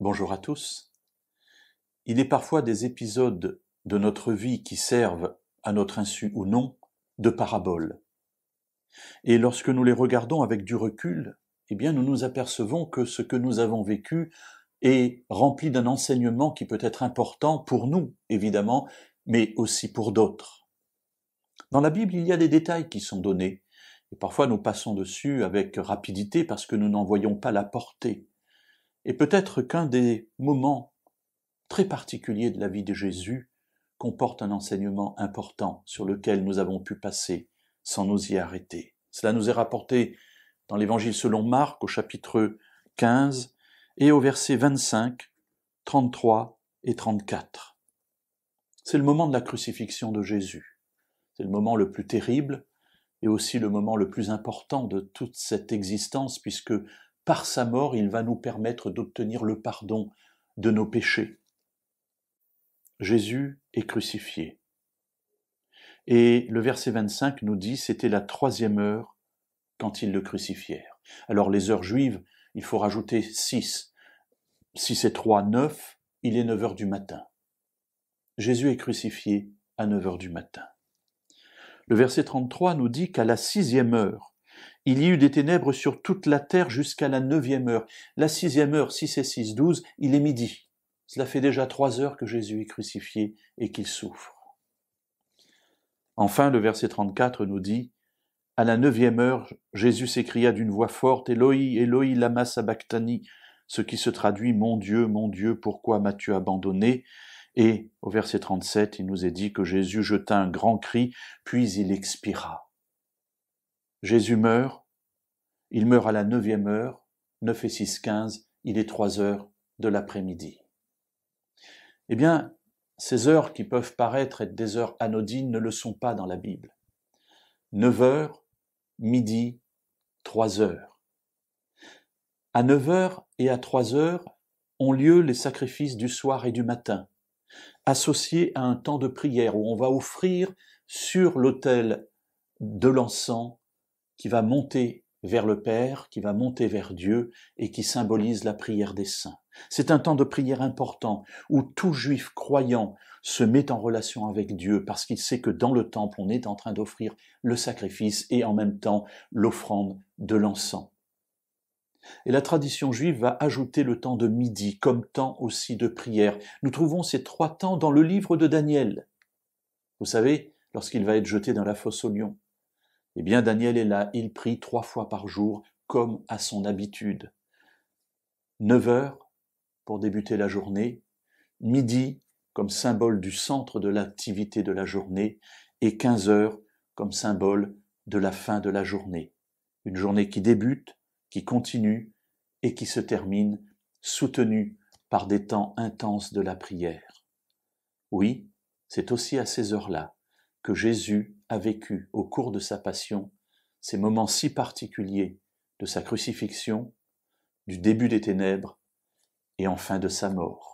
Bonjour à tous. Il est parfois des épisodes de notre vie qui servent, à notre insu ou non, de paraboles. Et lorsque nous les regardons avec du recul, eh bien nous nous apercevons que ce que nous avons vécu est rempli d'un enseignement qui peut être important pour nous, évidemment, mais aussi pour d'autres. Dans la Bible, il y a des détails qui sont donnés, et parfois nous passons dessus avec rapidité parce que nous n'en voyons pas la portée. Et peut-être qu'un des moments très particuliers de la vie de Jésus comporte un enseignement important sur lequel nous avons pu passer sans nous y arrêter. Cela nous est rapporté dans l'Évangile selon Marc au chapitre 15 et au verset 25, 33 et 34. C'est le moment de la crucifixion de Jésus. C'est le moment le plus terrible et aussi le moment le plus important de toute cette existence puisque par sa mort, il va nous permettre d'obtenir le pardon de nos péchés. Jésus est crucifié. Et le verset 25 nous dit, c'était la troisième heure quand ils le crucifièrent. Alors les heures juives, il faut rajouter 6. Si et 3, 9, il est 9 heures du matin. Jésus est crucifié à 9 heures du matin. Le verset 33 nous dit qu'à la sixième heure, il y eut des ténèbres sur toute la terre jusqu'à la neuvième heure. La sixième heure, 6 et 6, 12, il est midi. Cela fait déjà trois heures que Jésus est crucifié et qu'il souffre. Enfin, le verset 34 nous dit À la neuvième heure, Jésus s'écria d'une voix forte Eloï, Eloi, lama sabachthani ce qui se traduit Mon Dieu, mon Dieu, pourquoi m'as-tu abandonné Et au verset 37, il nous est dit que Jésus jeta un grand cri, puis il expira. Jésus meurt, il meurt à la neuvième heure, 9 et 6, 15, il est trois heures de l'après-midi. Eh bien, ces heures qui peuvent paraître être des heures anodines ne le sont pas dans la Bible. 9 heures, midi, 3 heures. À 9 heures et à 3 heures ont lieu les sacrifices du soir et du matin, associés à un temps de prière où on va offrir sur l'autel de l'encens qui va monter vers le Père, qui va monter vers Dieu et qui symbolise la prière des saints. C'est un temps de prière important où tout juif croyant se met en relation avec Dieu parce qu'il sait que dans le temple on est en train d'offrir le sacrifice et en même temps l'offrande de l'encens. Et la tradition juive va ajouter le temps de midi comme temps aussi de prière. Nous trouvons ces trois temps dans le livre de Daniel. Vous savez, lorsqu'il va être jeté dans la fosse aux lion. Eh bien, Daniel est là, il prie trois fois par jour, comme à son habitude. Neuf heures pour débuter la journée, midi comme symbole du centre de l'activité de la journée, et quinze heures comme symbole de la fin de la journée. Une journée qui débute, qui continue et qui se termine, soutenue par des temps intenses de la prière. Oui, c'est aussi à ces heures-là que Jésus a vécu au cours de sa passion ces moments si particuliers de sa crucifixion, du début des ténèbres et enfin de sa mort.